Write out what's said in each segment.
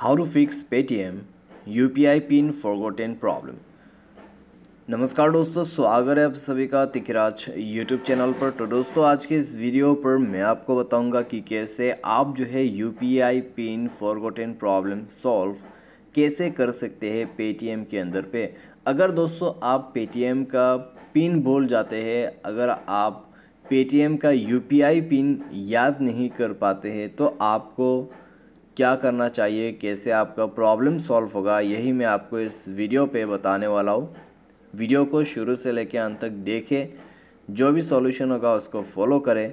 how to fix Paytm U P I pin forgotten problem नमस्कार दोस्तों स्वागत है आप सभी का तिकराज यूट्यूब चैनल पर तो दोस्तों आज के इस वीडियो पर मैं आपको बताऊंगा कि कैसे आप जो है U P I pin forgotten problem solve कैसे कर सकते हैं पेटीएम के अंदर पे अगर दोस्तों आप पेटीएम का पिन भूल जाते हैं अगर आप पेटीएम का यू पी आई पिन याद नहीं कर पाते हैं तो आपको क्या करना चाहिए कैसे आपका प्रॉब्लम सॉल्व होगा यही मैं आपको इस वीडियो पे बताने वाला हूँ वीडियो को शुरू से लेकर अंत तक देखें जो भी सॉल्यूशन होगा उसको फॉलो करें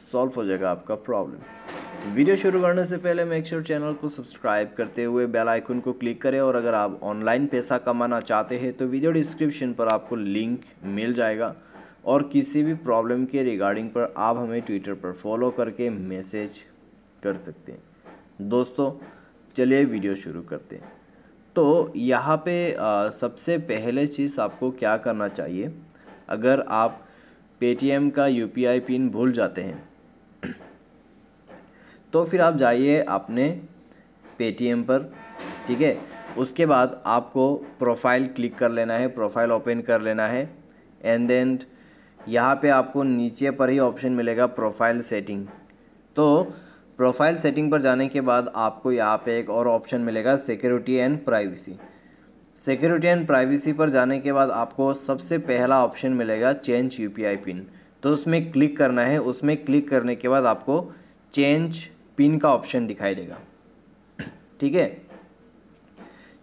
सॉल्व हो जाएगा आपका प्रॉब्लम वीडियो शुरू करने से पहले मेक श्योर चैनल को सब्सक्राइब करते हुए बेल आइकन को क्लिक करें और अगर आप ऑनलाइन पैसा कमाना चाहते हैं तो वीडियो डिस्क्रिप्शन पर आपको लिंक मिल जाएगा और किसी भी प्रॉब्लम के रिगार्डिंग पर आप हमें ट्विटर पर फॉलो करके मैसेज कर सकते हैं दोस्तों चलिए वीडियो शुरू करते हैं तो यहाँ पे आ, सबसे पहले चीज़ आपको क्या करना चाहिए अगर आप पेटीएम का यू पिन भूल जाते हैं तो फिर आप जाइए अपने पेटीएम पर ठीक है उसके बाद आपको प्रोफाइल क्लिक कर लेना है प्रोफाइल ओपन कर लेना है एंड देन यहाँ पे आपको नीचे पर ही ऑप्शन मिलेगा प्रोफाइल सेटिंग तो प्रोफाइल सेटिंग पर जाने के बाद आपको यहाँ पे एक और ऑप्शन मिलेगा security and privacy security and privacy पर जाने के बाद आपको सबसे पहला ऑप्शन मिलेगा चेंज यू पिन तो उसमें क्लिक करना है उसमें क्लिक करने के बाद आपको चेंज पिन का ऑप्शन दिखाई देगा ठीक है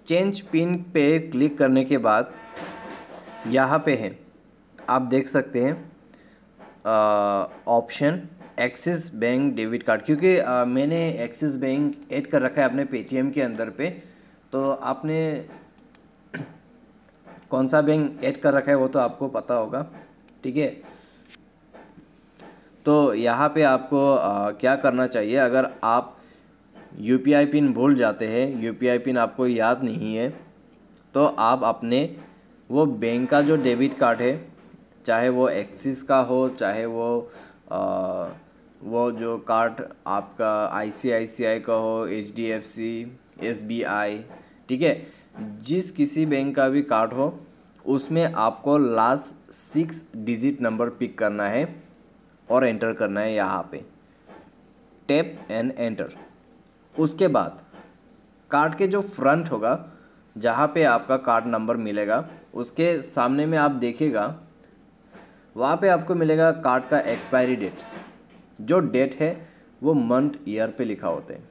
चेंज पिन पे क्लिक करने के बाद यहाँ पे है आप देख सकते हैं option Axis bank debit card क्योंकि आ, मैंने एक्सिस बैंक ऐड कर रखा है अपने पेटीएम के अंदर पे तो आपने कौन सा बैंक ऐड कर रखा है वो तो आपको पता होगा ठीक है तो यहाँ पे आपको आ, क्या करना चाहिए अगर आप यू पिन भूल जाते हैं यू पिन आपको याद नहीं है तो आप अपने वो बैंक का जो डेबिट कार्ड है चाहे वो एक्सिस का हो चाहे वो आ, वो जो कार्ड आपका आईसीआईसीआई का हो एचडीएफसी एसबीआई ठीक है जिस किसी बैंक का भी कार्ड हो उसमें आपको last six digit number pick करना है और एंटर करना है यहाँ पे टैप एंड एंटर उसके बाद कार्ड के जो फ्रंट होगा जहाँ पे आपका कार्ड नंबर मिलेगा उसके सामने में आप देखेगा वहाँ पे आपको मिलेगा कार्ड का एक्सपायरी डेट जो डेट है वो मंथ ईयर पे लिखा होता है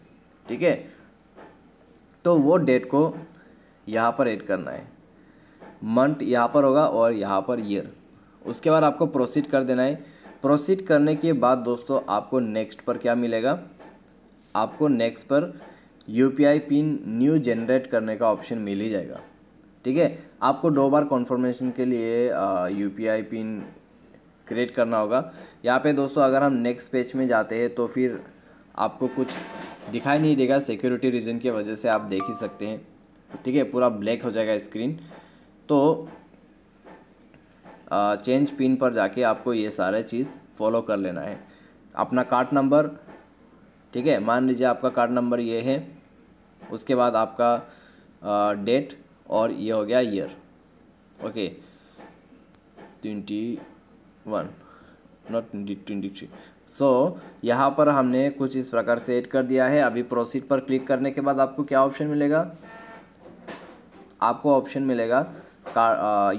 ठीक है तो वो डेट को यहाँ पर ऐड करना है मंथ यहाँ पर होगा और यहाँ पर ईयर उसके बाद आपको प्रोसीड कर देना है प्रोसीड करने के बाद दोस्तों आपको नेक्स्ट पर क्या मिलेगा आपको नेक्स्ट पर यू पिन न्यू जनरेट करने का ऑप्शन मिल ही जाएगा ठीक है आपको दो बार कॉन्फर्मेशन के लिए यू पिन क्रिएट करना होगा यहाँ पे दोस्तों अगर हम नेक्स्ट पेज में जाते हैं तो फिर आपको कुछ दिखाई नहीं देगा सिक्योरिटी रीज़न की वजह से आप देख ही सकते हैं ठीक है पूरा ब्लैक हो जाएगा स्क्रीन तो आ, चेंज पिन पर जाके आपको ये सारा चीज़ फॉलो कर लेना है अपना कार्ड नंबर ठीक है मान लीजिए आपका कार्ड नंबर ये है उसके बाद आपका आ, डेट और ये हो गया year okay twenty one not twenty three so यहाँ पर हमने कुछ इस प्रकार से एड कर दिया है अभी प्रोसीड पर क्लिक करने के बाद आपको क्या ऑप्शन मिलेगा आपको ऑप्शन मिलेगा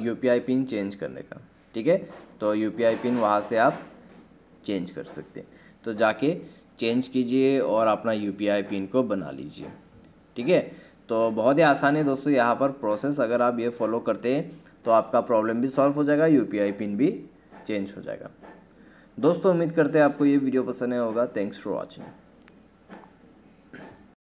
U P I pin change करने का ठीक है तो यू पी आई पिन वहाँ से आप चेंज कर सकते हैं तो जाके चेंज कीजिए और अपना यू पी आई पिन को बना लीजिए ठीक है तो बहुत ही आसान है दोस्तों यहाँ पर प्रोसेस अगर आप ये फॉलो करते हैं तो आपका प्रॉब्लम भी सॉल्व हो जाएगा यू पी आई पिन भी चेंज हो जाएगा दोस्तों उम्मीद करते हैं आपको ये वीडियो पसंद आया होगा थैंक्स फॉर वॉचिंग